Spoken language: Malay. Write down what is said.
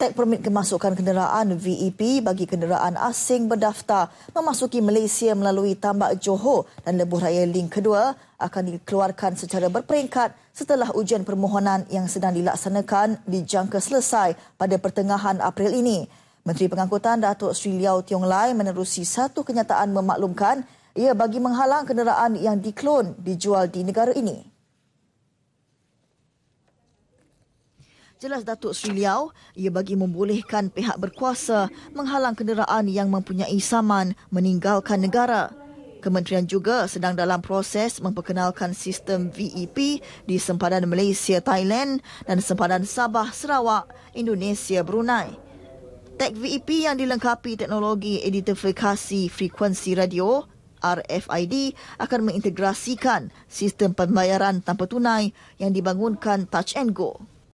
Tek permit kemasukan kenderaan VEP bagi kenderaan asing berdaftar memasuki Malaysia melalui tambak Johor dan lebuh raya link kedua akan dikeluarkan secara berperingkat setelah ujian permohonan yang sedang dilaksanakan dijangka selesai pada pertengahan April ini. Menteri Pengangkutan Datuk Sri Liao Tiong Lai menerusi satu kenyataan memaklumkan ia bagi menghalang kenderaan yang diklon dijual di negara ini. Jelas Datuk Sri Liau, ia bagi membolehkan pihak berkuasa menghalang kenderaan yang mempunyai saman meninggalkan negara. Kementerian juga sedang dalam proses memperkenalkan sistem VEP di sempadan Malaysia Thailand dan sempadan Sabah Sarawak Indonesia Brunei. Tag VEP yang dilengkapi teknologi identifikasi frekuensi radio RFID akan mengintegrasikan sistem pembayaran tanpa tunai yang dibangunkan Touch and Go.